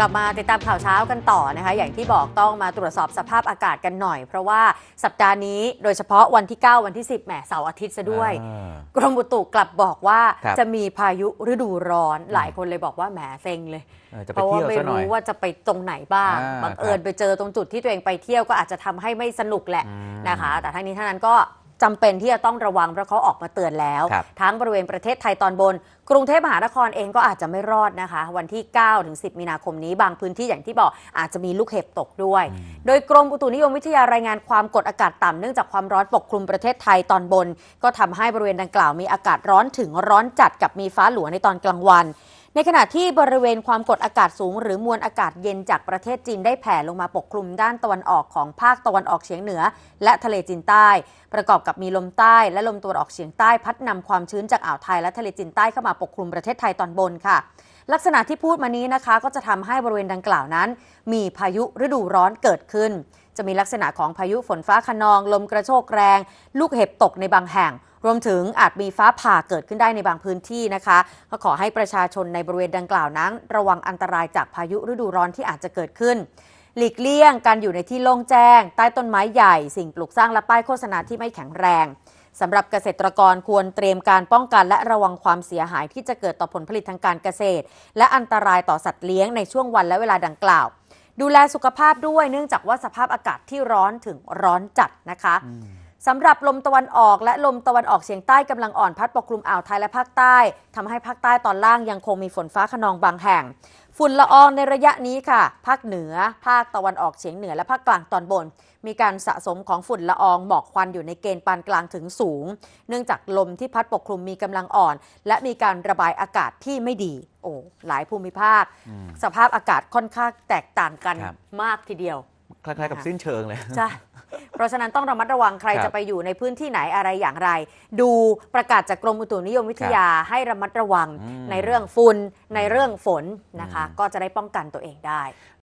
กลับมาติดตามข่าวเช้ากันต่อนะคะอย่างที่บอกต้องมาตรวจสอบสภาพอากาศกันหน่อยเพราะว่าสัปดาห์นี้โดยเฉพาะวันที่ 9 วันที่ 10แหมเสาร์อาทิตย์ซะด้วย กรมอุตุกลับบอกว่าจะมีพายุฤดูร้อนหลายคนเลยบอกว่าแหมเซ็งเลยเพราะว่าไม่รู้ว่าจะไปตรงไหนบ้างบังเอิญไปเจอตรงจุดที่ตัวเองไปเที่ยวก็อาจจะทำให้ไม่สนุกแหละนะคะ แต่ทั้งนี้ทั้งนั้นก็จำเป็นที่จะต้องระวังเพราะเขาออกมาเตือนแล้ว ทั้งบริเวณประเทศไทยตอนบน กรุงเทพมหานครเองก็อาจจะไม่รอดนะคะ วันที่ 9 ถึง 10 มีนาคมนี้ บางพื้นที่อย่างที่บอกอาจจะมีลูกเห็บตกด้วย โดยกรมอุตุนิยมวิทยารายงานความกดอากาศต่ำเนื่องจากความร้อนปกคลุมประเทศไทยตอนบน ก็ทำให้บริเวณดังกล่าวมีอากาศร้อนถึงร้อนจัดกับมีฟ้าหลวในตอนกลางวันในขณะที่บริเวณความกดอากาศสูงหรือมวลอากาศเย็นจากประเทศจีนได้แผ่ลงมาปกคลุมด้านตะวันออกของภาคตะวันออกเฉียงเหนือและทะเลจีนใต้ ประกอบกับมีลมใต้และลมตะวันออกเฉียงใต้ พัดนำความชื้นจากอ่าวไทยและทะเลจีนใต้เข้ามาปกคลุมประเทศไทยตอนบนค่ะ ลักษณะที่พูดมานี้นะคะ ก็จะทำให้บริเวณดังกล่าวนั้น มีพายุฤดูร้อนเกิดขึ้น จะมีลักษณะของพายุฝนฟ้าคะนอง ลมกระโชกแรง ลูกเห็บตกในบางแห่งรวมถึงอาจมีฟ้าผ่าเกิดขึ้นได้ในบางพื้นที่นะคะ ก็ขอให้ประชาชนในบริเวณดังกล่าวนั้น ระวังอันตรายจากพายุฤดูร้อนที่อาจจะเกิดขึ้น หลีกเลี่ยงการอยู่ในที่โล่งแจ้ง ใต้ต้นไม้ใหญ่สิ่งปลูกสร้างและป้ายโฆษณาที่ไม่แข็งแรงสำหรับเกษตรกรควรเตรียมการป้องกันและระวังความเสียหายที่จะเกิดต่อผลผลิตทางการเกษตร และอันตรายต่อสัตว์เลี้ยงในช่วงวัน และเวลาดังกล่าว ดูแลสุขภาพด้วยเนื่องจากว่าสภาพอากาศที่ร้อนถึงร้อนจัดนะคะสำหรับลมตะวันออกและลมตะวันออกเฉียงใต้กำลังอ่อนพัดปกคลุมอ่าวไทยและภาคใต้ทำให้ภาคใต้ตอนล่างยังคงมีฝนฟ้าขนองบางแห่ง ฝุ่นละอองในระยะนี้ค่ะภาคเหนือภาคตะวันออกเฉียงเหนือ และภาคกลางตอนบน มีการสะสมของฝุ่นละอองหมอกควันอยู่ในเกณฑ์ปานกลางถึงสูงเนื่องจากลมที่พัดปกคลุมมีกำลังอ่อน และมีการระบายอากาศที่ไม่ดี โอ้หลายภูมิภาค สภาพอากาศค่อนข้างแตกต่างกันมากทีเดียว คล้าย ๆกับสิ้นเชิงเลยใช่ราะฉะนั้นต้องระมัดระวังใครจะไปอยู่ในพื้นที่ไหนอะไรอย่างไร ดูประกาศจากกรมอุตุนิยมวิทยา ให้ระมัดระวังในเรื่องฝุ่นในเรื่องฝนนะคะ ก็จะได้ป้องกันตัวเองได้